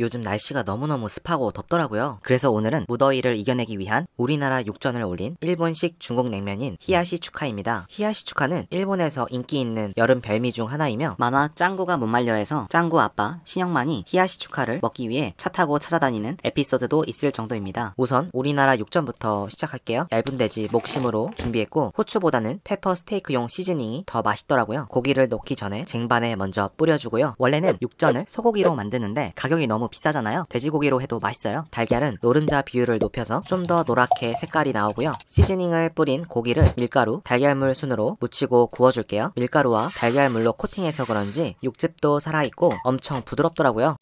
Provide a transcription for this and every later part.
요즘 날씨가 너무너무 습하고 덥더라고요. 그래서 오늘은 무더위를 이겨내기 위한 우리나라 육전을 올린 일본식 중국 냉면인 히야시 축하입니다. 히야시 축하는 일본에서 인기 있는 여름 별미 중 하나이며 만화 짱구가 못 말려에서 짱구 아빠 신영만이 히야시 축하를 먹기 위해 차 타고 찾아다니는 에피소드도 있을 정도입니다. 우선 우리나라 육전부터 시작할게요. 얇은 돼지 목심으로 준비했고 후추보다는 페퍼 스테이크용 시즈닝이 더 맛있더라고요. 고기를 넣기 전에 쟁반에 먼저 뿌려주고요. 원래는 육전을 소고기로 만드는데 가격이 너무 너무 비싸잖아요. 돼지고기로 해도 맛있어요. 달걀은 노른자 비율을 높여서 좀 더 노랗게 색깔이 나오고요. 시즈닝을 뿌린 고기를 밀가루, 달걀물 순으로 무치고 구워줄게요. 밀가루와 달걀물로 코팅해서 그런지 육즙도 살아있고 엄청 부드럽더라고요.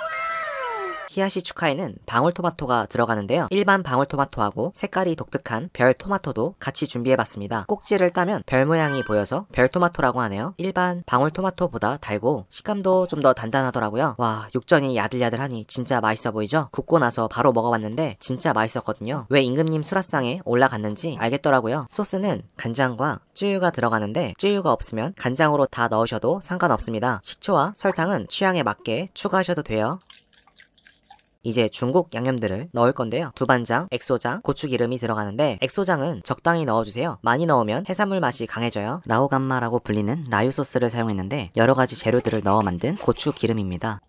히야시 축하에는 방울토마토가 들어가는데요. 일반 방울토마토하고 색깔이 독특한 별 토마토도 같이 준비해봤습니다. 꼭지를 따면 별 모양이 보여서 별 토마토라고 하네요. 일반 방울토마토보다 달고 식감도 좀 더 단단하더라고요. 와 육전이 야들야들하니 진짜 맛있어 보이죠? 굽고 나서 바로 먹어봤는데 진짜 맛있었거든요. 왜 임금님 수라상에 올라갔는지 알겠더라고요. 소스는 간장과 쯔유가 들어가는데 쯔유가 없으면 간장으로 다 넣으셔도 상관없습니다. 식초와 설탕은 취향에 맞게 추가하셔도 돼요. 이제 중국 양념들을 넣을 건데요. 두반장, 엑소장, 고추기름이 들어가는데 엑소장은 적당히 넣어주세요. 많이 넣으면 해산물 맛이 강해져요. 라오감마라고 불리는 라유 소스를 사용했는데 여러 가지 재료들을 넣어 만든 고추기름입니다.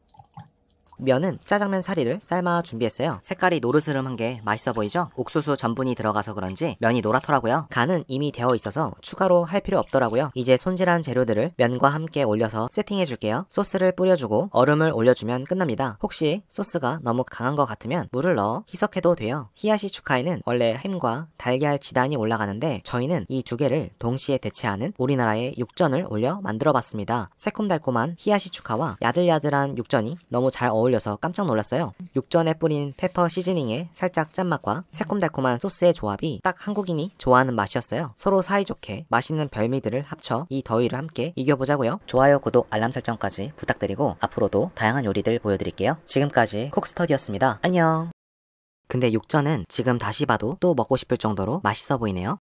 면은 짜장면 사리를 삶아 준비했어요. 색깔이 노르스름한 게 맛있어 보이죠? 옥수수 전분이 들어가서 그런지 면이 노랗더라고요. 간은 이미 되어 있어서 추가로 할 필요 없더라고요. 이제 손질한 재료들을 면과 함께 올려서 세팅해 줄게요. 소스를 뿌려주고 얼음을 올려주면 끝납니다. 혹시 소스가 너무 강한 것 같으면 물을 넣어 희석해도 돼요. 히야시 축하에는 원래 햄과 달걀 지단이 올라가는데 저희는 이 두 개를 동시에 대체하는 우리나라의 육전을 올려 만들어 봤습니다. 새콤달콤한 히야시 축하와 야들야들한 육전이 너무 잘 어울려 어울려서 깜짝 놀랐어요. 육전에 뿌린 페퍼 시즈닝의 살짝 짠맛과 새콤달콤한 소스의 조합이 딱 한국인이 좋아하는 맛이었어요. 서로 사이좋게 맛있는 별미들을 합쳐 이 더위를 함께 이겨보자고요. 좋아요, 구독, 알람 설정까지 부탁드리고 앞으로도 다양한 요리들 보여드릴게요. 지금까지 콕스터디였습니다 안녕! 근데 육전은 지금 다시 봐도 또 먹고 싶을 정도로 맛있어 보이네요.